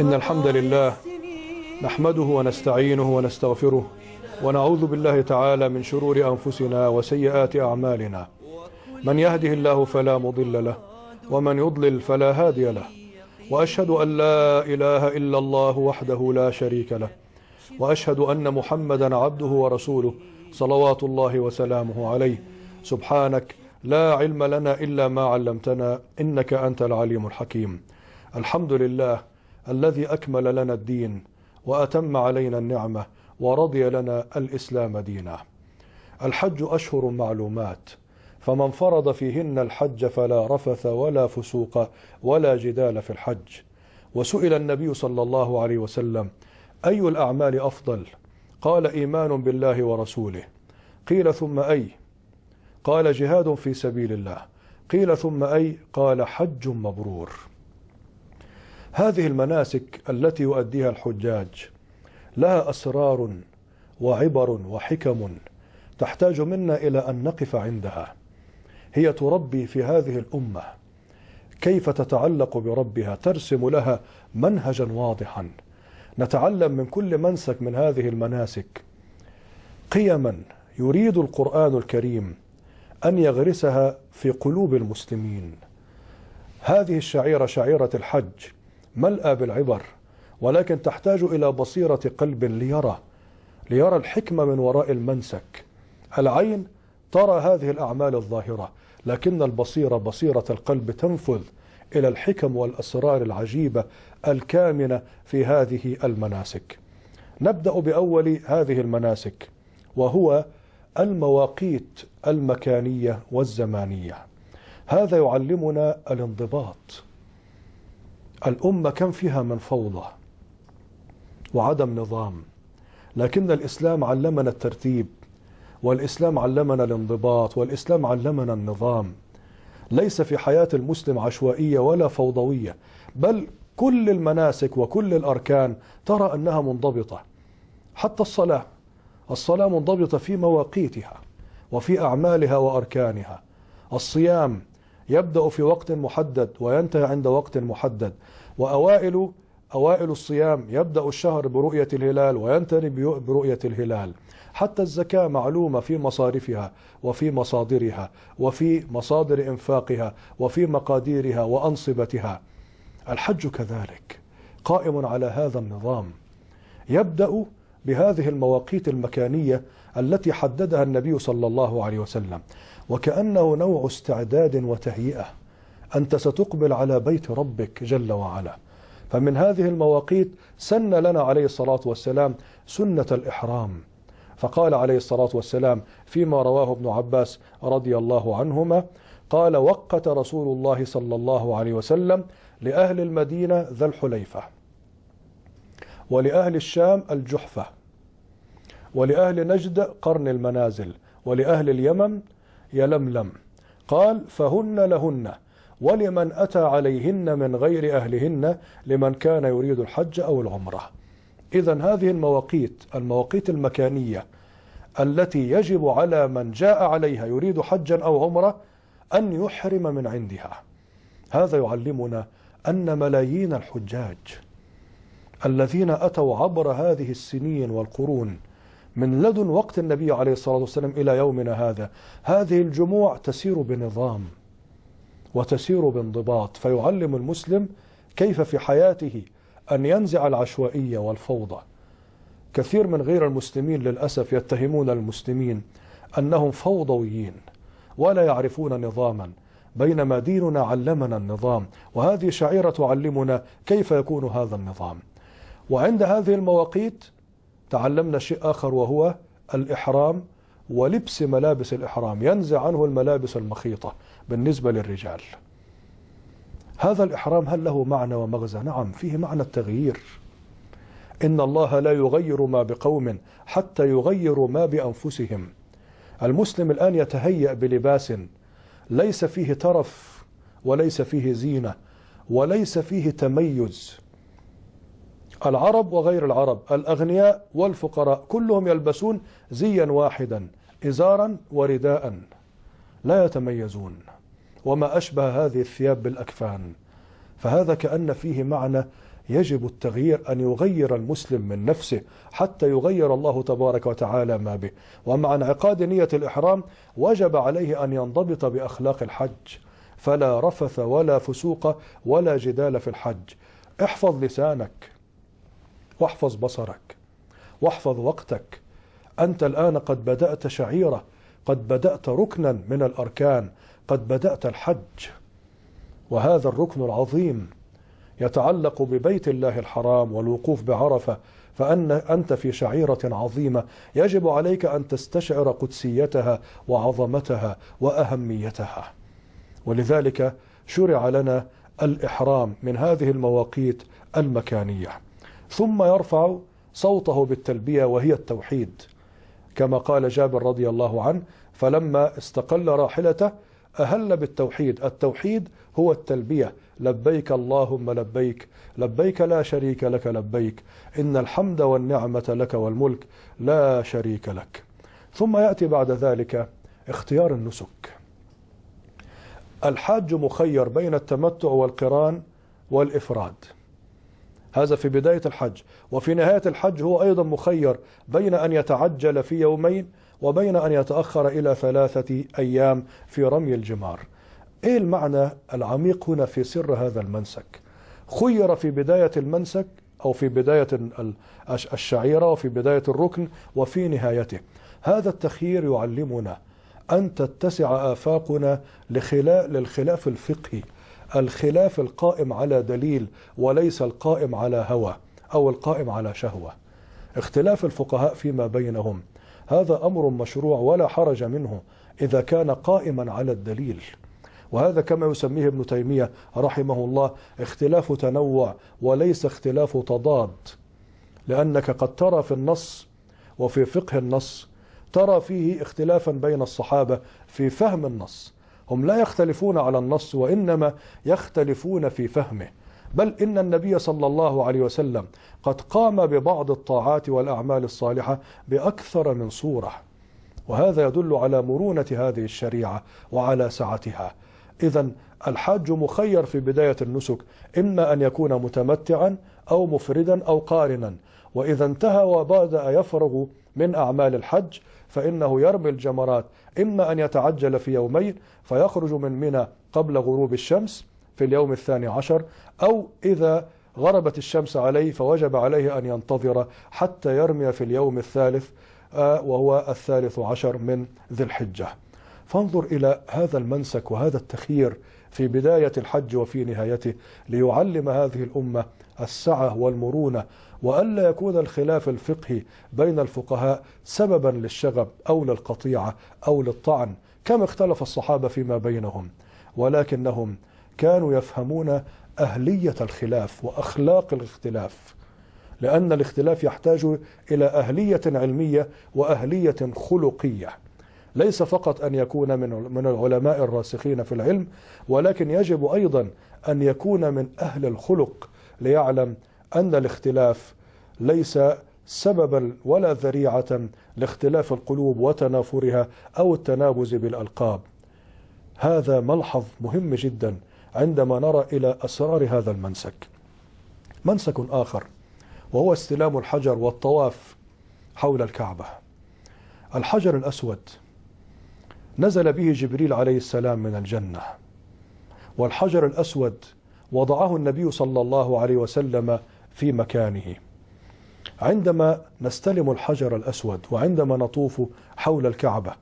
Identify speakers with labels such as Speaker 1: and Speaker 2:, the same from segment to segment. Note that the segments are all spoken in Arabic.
Speaker 1: إن الحمد لله نحمده ونستعينه ونستغفره ونعوذ بالله تعالى من شرور أنفسنا وسيئات أعمالنا من يهده الله فلا مضل له ومن يضلل فلا هادي له وأشهد أن لا إله إلا الله وحده لا شريك له وأشهد أن محمدا عبده ورسوله صلوات الله وسلامه عليه سبحانك لا علم لنا إلا ما علمتنا إنك أنت العليم الحكيم الحمد لله الذي أكمل لنا الدين وأتم علينا النعمة ورضي لنا الإسلام دينا الحج أشهر معلومات فمن فرض فيهن الحج فلا رفث ولا فسوق ولا جدال في الحج وسئل النبي صلى الله عليه وسلم أي الأعمال أفضل قال إيمان بالله ورسوله قيل ثم أي قال جهاد في سبيل الله قيل ثم أي قال حج مبرور هذه المناسك التي يؤديها الحجاج لها أسرار وعبر وحكم تحتاج منا إلى أن نقف عندها هي تربي في هذه الأمة كيف تتعلق بربها ترسم لها منهجا واضحا نتعلم من كل منسك من هذه المناسك قيما يريد القرآن الكريم أن يغرسها في قلوب المسلمين هذه الشعيرة شعيرة الحج ملأى بالعبر ولكن تحتاج إلى بصيرة قلب ليرى ليرى الحكمة من وراء المنسك العين ترى هذه الأعمال الظاهرة لكن البصيرة بصيرة القلب تنفذ إلى الحكم والأسرار العجيبة الكامنة في هذه المناسك نبدأ بأول هذه المناسك وهو المواقيت المكانية والزمانية هذا يعلمنا الانضباط الأمة كم فيها من فوضى وعدم نظام لكن الإسلام علمنا الترتيب والإسلام علمنا الانضباط والإسلام علمنا النظام ليس في حياة المسلم عشوائية ولا فوضوية بل كل المناسك وكل الأركان ترى أنها منضبطة حتى الصلاة الصلاة منضبطة في مواقيتها وفي أعمالها وأركانها الصيام يبدأ في وقت محدد وينتهي عند وقت محدد وأوائل أوائل الصيام يبدأ الشهر برؤية الهلال وينتهي برؤية الهلال حتى الزكاة معلومة في مصارفها وفي مصادرها وفي مصادر إنفاقها وفي مقاديرها وأنصبتها الحج كذلك قائم على هذا النظام يبدأ بهذه المواقيت المكانية التي حددها النبي صلى الله عليه وسلم وكأنه نوع استعداد وتهيئة أنت ستقبل على بيت ربك جل وعلا فمن هذه المواقيت سن لنا عليه الصلاة والسلام سنة الإحرام فقال عليه الصلاة والسلام فيما رواه ابن عباس رضي الله عنهما قال وقت رسول الله صلى الله عليه وسلم لأهل المدينة ذا الحليفة ولأهل الشام الجحفة ولأهل نجد قرن المنازل ولأهل اليمن يلملم قال فهن لهن ولمن أتى عليهن من غير أهلهن لمن كان يريد الحج أو العمرة إذا هذه المواقيت المواقيت المكانية التي يجب على من جاء عليها يريد حجا أو عمرة أن يحرم من عندها هذا يعلمنا أن ملايين الحجاج الذين أتوا عبر هذه السنين والقرون من لدن وقت النبي عليه الصلاة والسلام إلى يومنا هذا هذه الجموع تسير بنظام وتسير بانضباط فيعلم المسلم كيف في حياته أن ينزع العشوائية والفوضى كثير من غير المسلمين للأسف يتهمون المسلمين أنهم فوضويين ولا يعرفون نظاما بينما ديننا علمنا النظام وهذه شعيرة تعلمنا كيف يكون هذا النظام وعند هذه المواقيت تعلمنا شيء آخر وهو الإحرام ولبس ملابس الإحرام ينزع عنه الملابس المخيطة بالنسبة للرجال هذا الإحرام هل له معنى ومغزى؟ نعم فيه معنى التغيير إن الله لا يغير ما بقوم حتى يغيروا ما بأنفسهم المسلم الآن يتهيأ بلباس ليس فيه ترف وليس فيه زينة وليس فيه تميز العرب وغير العرب الأغنياء والفقراء كلهم يلبسون زيا واحدا إزارا ورداء لا يتميزون وما أشبه هذه الثياب بالأكفان فهذا كأن فيه معنى يجب التغيير أن يغير المسلم من نفسه حتى يغير الله تبارك وتعالى ما به ومع انعقاد نية الإحرام وجب عليه أن ينضبط بأخلاق الحج فلا رفث ولا فسوق ولا جدال في الحج احفظ لسانك واحفظ بصرك واحفظ وقتك أنت الآن قد بدأت شعيرة قد بدأت ركنا من الأركان قد بدأت الحج وهذا الركن العظيم يتعلق ببيت الله الحرام والوقوف بعرفة فأن أنت في شعيرة عظيمة يجب عليك أن تستشعر قدسيتها وعظمتها وأهميتها ولذلك شرع لنا الإحرام من هذه المواقيت المكانية ثم يرفع صوته بالتلبية وهي التوحيد كما قال جابر رضي الله عنه فلما استقل راحلته أهل بالتوحيد التوحيد هو التلبية لبيك اللهم لبيك لبيك لا شريك لك لبيك إن الحمد والنعمة لك والملك لا شريك لك ثم يأتي بعد ذلك اختيار النسك الحاج مخير بين التمتع والقران والإفراد هذا في بداية الحج وفي نهاية الحج هو أيضا مخير بين أن يتعجل في يومين وبين أن يتأخر إلى ثلاثة أيام في رمي الجمار إيه المعنى العميق هنا في سر هذا المنسك خير في بداية المنسك أو في بداية الشعيرة وفي بداية الركن وفي نهايته هذا التخيير يعلمنا أن تتسع آفاقنا للخلاف الفقهي الخلاف القائم على دليل وليس القائم على هوى أو القائم على شهوة اختلاف الفقهاء فيما بينهم هذا أمر مشروع ولا حرج منه إذا كان قائما على الدليل وهذا كما يسميه ابن تيمية رحمه الله اختلاف تنوع وليس اختلاف تضاد لأنك قد ترى في النص وفي فقه النص ترى فيه اختلافا بين الصحابة في فهم النص هم لا يختلفون على النص وإنما يختلفون في فهمه بل إن النبي صلى الله عليه وسلم قد قام ببعض الطاعات والأعمال الصالحة بأكثر من صورة وهذا يدل على مرونة هذه الشريعة وعلى سعتها إذا الحاج مخير في بداية النسك إما أن يكون متمتعا أو مفردا أو قارنا وإذا انتهى وبدأ يفرغ من أعمال الحج فإنه يرمي الجمرات إما أن يتعجل في يومين فيخرج من منى قبل غروب الشمس في اليوم الثاني عشر أو إذا غربت الشمس عليه فوجب عليه أن ينتظر حتى يرمي في اليوم الثالث آه، وهو الثالث عشر من ذي الحجة فانظر إلى هذا المنسك وهذا التخيير في بداية الحج وفي نهايته ليعلم هذه الأمة السعة والمرونة وألا يكون الخلاف الفقهي بين الفقهاء سببا للشغب أو للقطيعة أو للطعن كما اختلف الصحابة فيما بينهم ولكنهم كانوا يفهمون أهلية الخلاف وأخلاق الاختلاف لأن الاختلاف يحتاج إلى أهلية علمية وأهلية خلقية ليس فقط أن يكون من من العلماء الراسخين في العلم ولكن يجب أيضا أن يكون من أهل الخلق ليعلم أن الاختلاف ليس سببا ولا ذريعة لاختلاف القلوب وتنافرها أو التنابز بالألقاب هذا ملحظ مهم جدا عندما نرى إلى أسرار هذا المنسك منسك آخر وهو استلام الحجر والطواف حول الكعبة الحجر الأسود نزل به جبريل عليه السلام من الجنة والحجر الأسود وضعه النبي صلى الله عليه وسلم في مكانه عندما نستلم الحجر الأسود وعندما نطوف حول الكعبة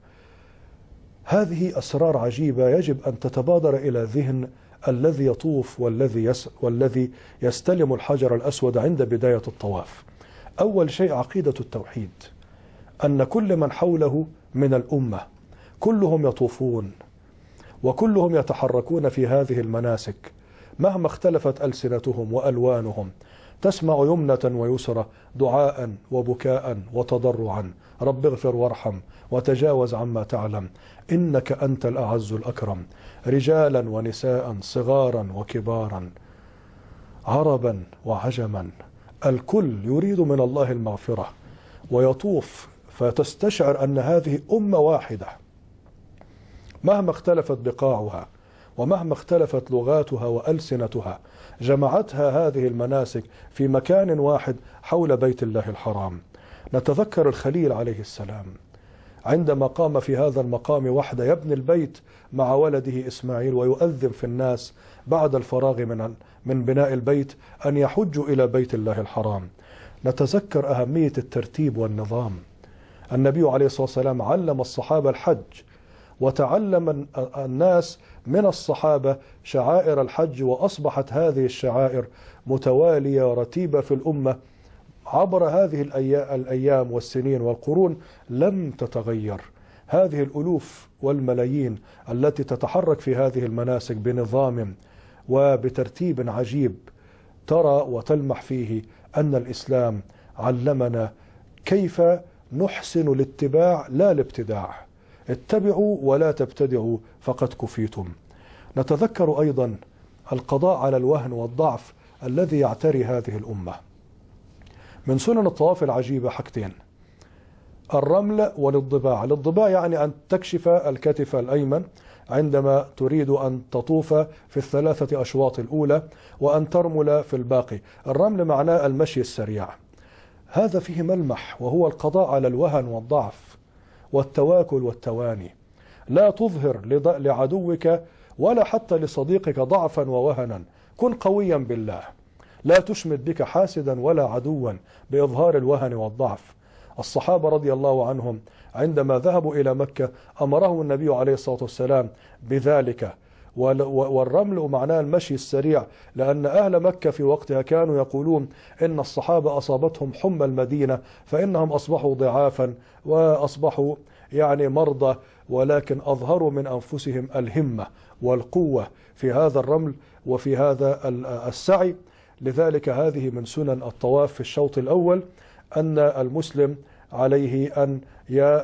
Speaker 1: هذه أسرار عجيبة يجب أن تتبادر إلى ذهن الذي يطوف والذي, يس والذي يستلم الحجر الأسود عند بداية الطواف أول شيء عقيدة التوحيد أن كل من حوله من الأمة كلهم يطوفون وكلهم يتحركون في هذه المناسك مهما اختلفت ألسنتهم وألوانهم تسمع يمنة ويسرى دعاء وبكاء وتضرعا رب اغفر وارحم وتجاوز عما تعلم إنك أنت الأعز الأكرم رجالا ونساء صغارا وكبارا عربا وعجما الكل يريد من الله المغفرة ويطوف فتستشعر أن هذه أمة واحدة مهما اختلفت بقاعها ومهما اختلفت لغاتها وألسنتها جمعتها هذه المناسك في مكان واحد حول بيت الله الحرام نتذكر الخليل عليه السلام عندما قام في هذا المقام وحده يبني البيت مع ولده إسماعيل ويؤذن في الناس بعد الفراغ من من بناء البيت أن يحجوا إلى بيت الله الحرام نتذكر أهمية الترتيب والنظام النبي عليه الصلاة والسلام علم الصحابة الحج وتعلم الناس من الصحابة شعائر الحج وأصبحت هذه الشعائر متوالية رتيبة في الأمة عبر هذه الأيام والسنين والقرون لم تتغير هذه الألوف والملايين التي تتحرك في هذه المناسك بنظام وبترتيب عجيب ترى وتلمح فيه أن الإسلام علمنا كيف نحسن الاتباع لا الابتداع اتبعوا ولا تبتدعوا فقد كفيتم نتذكر أيضا القضاء على الوهن والضعف الذي يعتري هذه الأمة من سنن الطواف العجيبة حاجتين الرمل والضباع للضباع يعني أن تكشف الكتف الأيمن عندما تريد أن تطوف في الثلاثة أشواط الأولى وأن ترمل في الباقي الرمل معناه المشي السريع هذا فيه ملمح وهو القضاء على الوهن والضعف والتواكل والتواني لا تظهر لعدوك ولا حتى لصديقك ضعفا ووهنا كن قويا بالله لا تشمت بك حاسدا ولا عدوا بإظهار الوهن والضعف الصحابة رضي الله عنهم عندما ذهبوا إلى مكة أمرهم النبي عليه الصلاة والسلام بذلك والرمل معناه المشي السريع لأن أهل مكة في وقتها كانوا يقولون إن الصحابة أصابتهم حمى المدينة فإنهم أصبحوا ضعافا وأصبحوا يعني مرضى ولكن أظهروا من أنفسهم الهمة والقوة في هذا الرمل وفي هذا السعي لذلك هذه من سنن الطواف في الشوط الأول أن المسلم عليه أن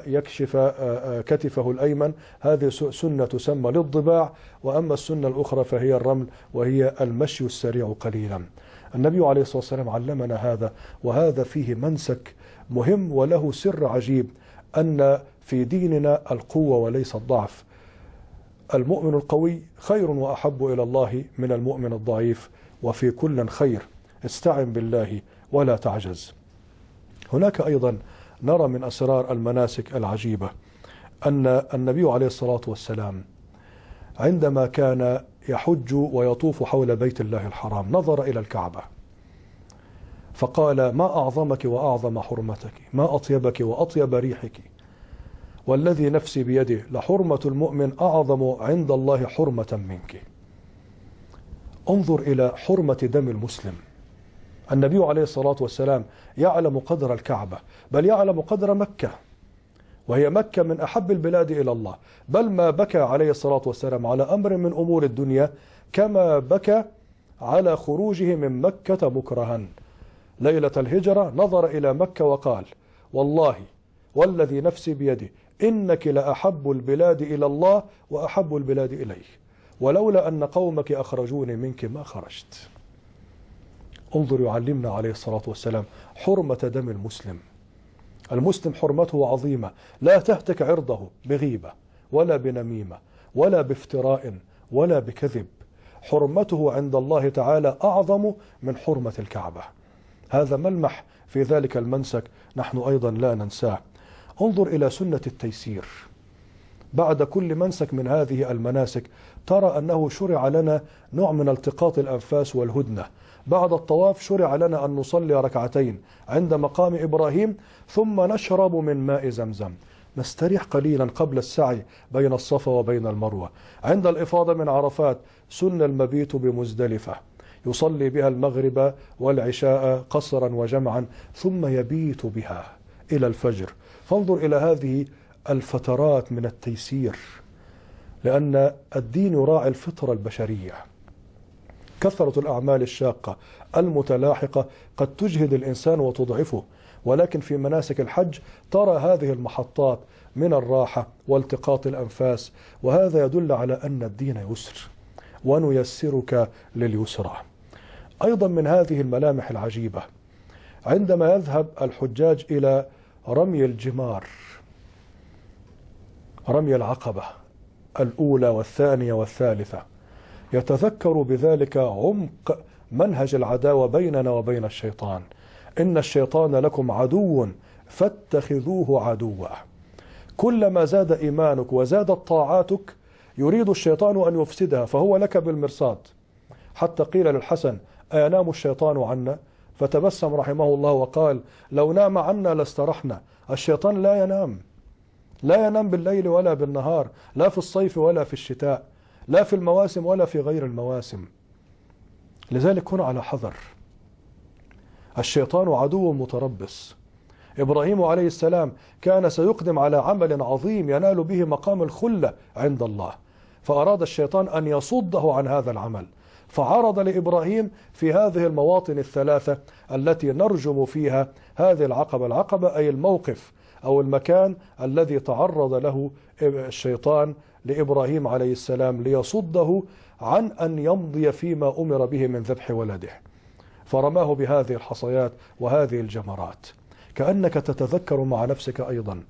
Speaker 1: يكشف آه، آه، كتفه الأيمن هذه سنة تسمى للضباع وأما السنة الأخرى فهي الرمل وهي المشي السريع قليلا النبي عليه الصلاة والسلام علمنا هذا وهذا فيه منسك مهم وله سر عجيب أن في ديننا القوة وليس الضعف المؤمن القوي خير وأحب إلى الله من المؤمن الضعيف وفي كل خير استعن بالله ولا تعجز هناك أيضا نرى من أسرار المناسك العجيبة أن النبي عليه الصلاة والسلام عندما كان يحج ويطوف حول بيت الله الحرام نظر إلى الكعبة فقال ما أعظمك وأعظم حرمتك ما أطيبك وأطيب ريحك والذي نفسي بيده لحرمة المؤمن أعظم عند الله حرمة منك انظر إلى حرمة دم المسلم النبي عليه الصلاة والسلام يعلم قدر الكعبة بل يعلم قدر مكة وهي مكة من أحب البلاد إلى الله بل ما بكى عليه الصلاة والسلام على أمر من أمور الدنيا كما بكى على خروجه من مكة مكرها ليلة الهجرة نظر إلى مكة وقال والله والذي نفسي بيده إنك لأحب البلاد إلى الله وأحب البلاد إليه ولولا أن قومك أخرجوني منك ما خرجت انظر يعلمنا عليه الصلاة والسلام حرمة دم المسلم المسلم حرمته عظيمة لا تهتك عرضه بغيبة ولا بنميمة ولا بافتراء ولا بكذب حرمته عند الله تعالى أعظم من حرمة الكعبة هذا ملمح في ذلك المنسك نحن أيضا لا ننساه انظر إلى سنة التيسير بعد كل منسك من هذه المناسك ترى أنه شرع لنا نوع من التقاط الأنفاس والهدنة بعد الطواف شرع لنا أن نصلي ركعتين عند مقام إبراهيم ثم نشرب من ماء زمزم نستريح قليلا قبل السعي بين الصفا وبين المروة عند الإفاضة من عرفات سن المبيت بمزدلفة يصلي بها المغرب والعشاء قصرا وجمعا ثم يبيت بها إلى الفجر فانظر إلى هذه الفترات من التيسير لأن الدين يراعي الفطرة البشرية كثرة الأعمال الشاقة المتلاحقة قد تجهد الإنسان وتضعفه ولكن في مناسك الحج ترى هذه المحطات من الراحة والتقاط الأنفاس وهذا يدل على أن الدين يسر ونيسرك لليسرى أيضا من هذه الملامح العجيبة عندما يذهب الحجاج إلى رمي الجمار رمي العقبة الأولى والثانية والثالثة يتذكر بذلك عمق منهج العداوة بيننا وبين الشيطان إن الشيطان لكم عدو فاتخذوه عدوا كلما زاد إيمانك وزادت طاعاتك يريد الشيطان أن يفسدها فهو لك بالمرصاد حتى قيل للحسن أينام الشيطان عنا فتبسم رحمه الله وقال لو نام عنا لاسترحنا الشيطان لا ينام لا ينام بالليل ولا بالنهار لا في الصيف ولا في الشتاء لا في المواسم ولا في غير المواسم لذلك كن على حذر الشيطان عدو متربص إبراهيم عليه السلام كان سيقدم على عمل عظيم ينال به مقام الخلة عند الله فأراد الشيطان أن يصده عن هذا العمل فعرض لإبراهيم في هذه المواطن الثلاثة التي نرجم فيها هذه العقبة العقبة أي الموقف أو المكان الذي تعرض له الشيطان لإبراهيم عليه السلام ليصده عن أن يمضي فيما أمر به من ذبح ولده فرماه بهذه الحصيات وهذه الجمرات كأنك تتذكر مع نفسك أيضا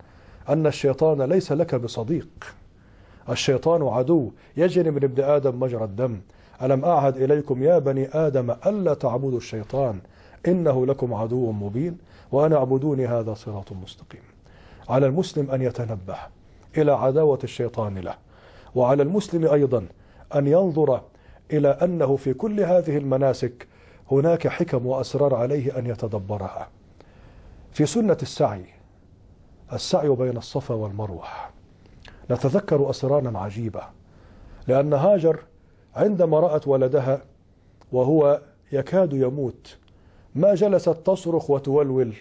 Speaker 1: أن الشيطان ليس لك بصديق الشيطان عدو يجري من ابن آدم مجرى الدم ألم أعهد إليكم يا بني آدم ألا تعبدوا الشيطان إنه لكم عدو مبين وانا اعبدوني هذا صراط مستقيم على المسلم أن يتنبه إلى عداوة الشيطان له وعلى المسلم أيضا أن ينظر إلى أنه في كل هذه المناسك هناك حكم وأسرار عليه أن يتدبرها في سنة السعي السعي بين الصفا والمروة نتذكر أسرارا عجيبة لأن هاجر عندما رأت ولدها وهو يكاد يموت ما جلست تصرخ وتولول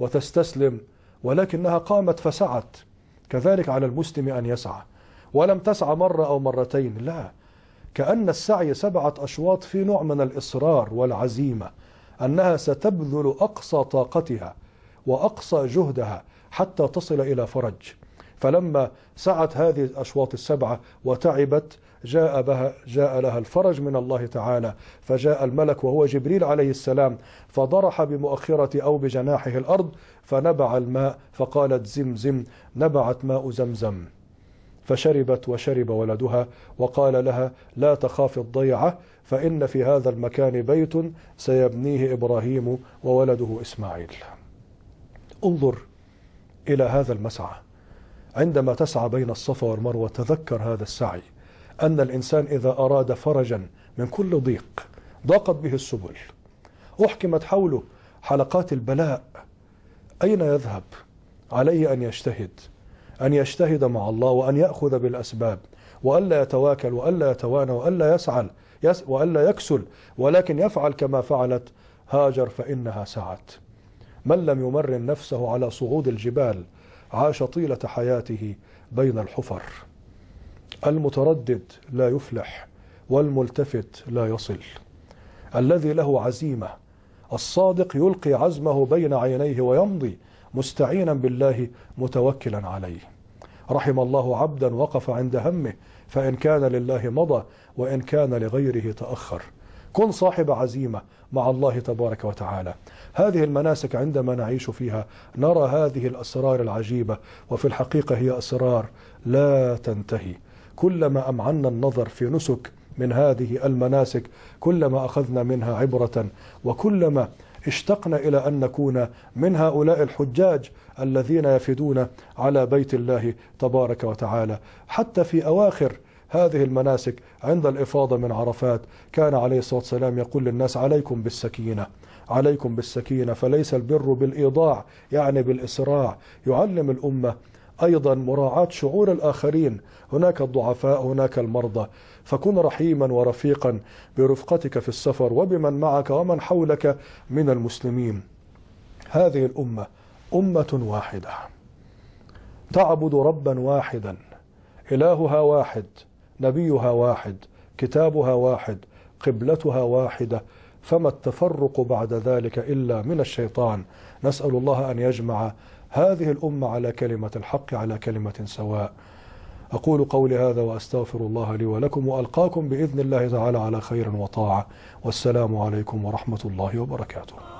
Speaker 1: وتستسلم ولكنها قامت فسعت كذلك على المسلم أن يسعى ولم تسعى مرة أو مرتين لا كأن السعي سبعة أشواط في نوع من الإصرار والعزيمة أنها ستبذل أقصى طاقتها وأقصى جهدها حتى تصل إلى فرج فلما سعت هذه الأشواط السبعة وتعبت جاء, بها جاء لها الفرج من الله تعالى فجاء الملك وهو جبريل عليه السلام فضرح بمؤخرة أو بجناحه الأرض فنبع الماء فقالت زمزم نبعت ماء زمزم فشربت وشرب ولدها وقال لها لا تخاف الضيعة فإن في هذا المكان بيت سيبنيه إبراهيم وولده إسماعيل انظر إلى هذا المسعى عندما تسعى بين الصفا والمروة تذكر هذا السعي أن الإنسان إذا أراد فرجا من كل ضيق ضاقت به السبل أحكمت حوله حلقات البلاء أين يذهب عليه أن يجتهد أن يجتهد مع الله وأن يأخذ بالأسباب وألا يتواكل وألا يتوانى وألا يسعل وألا يكسل ولكن يفعل كما فعلت هاجر فإنها سعت من لم يمرن نفسه على صعود الجبال عاش طيلة حياته بين الحفر المتردد لا يفلح والملتفت لا يصل الذي له عزيمة الصادق يلقي عزمه بين عينيه ويمضي مستعينا بالله متوكلا عليه رحم الله عبدا وقف عند همه فإن كان لله مضى وإن كان لغيره تأخر كن صاحب عزيمة مع الله تبارك وتعالى هذه المناسك عندما نعيش فيها نرى هذه الأسرار العجيبة وفي الحقيقة هي أسرار لا تنتهي كلما أمعنا النظر في نسك من هذه المناسك كلما أخذنا منها عبرة وكلما اشتقنا إلى أن نكون من هؤلاء الحجاج الذين يفدون على بيت الله تبارك وتعالى حتى في أواخر هذه المناسك عند الإفاضة من عرفات كان عليه الصلاة والسلام يقول للناس عليكم بالسكينة عليكم بالسكينة فليس البر بالإيضاع يعني بالإسراع يعلم الأمة أيضا مراعاة شعور الآخرين هناك الضعفاء هناك المرضى فكن رحيما ورفيقا برفقتك في السفر وبمن معك ومن حولك من المسلمين هذه الأمة أمة واحدة تعبد ربا واحدا إلهها واحد نبيها واحد كتابها واحد قبلتها واحده فما التفرق بعد ذلك الا من الشيطان نسال الله ان يجمع هذه الأمة على كلمة الحق على كلمة سواء أقول قولي هذا وأستغفر الله لي ولكم وألقاكم بإذن الله تعالى على خير وطاعة والسلام عليكم ورحمة الله وبركاته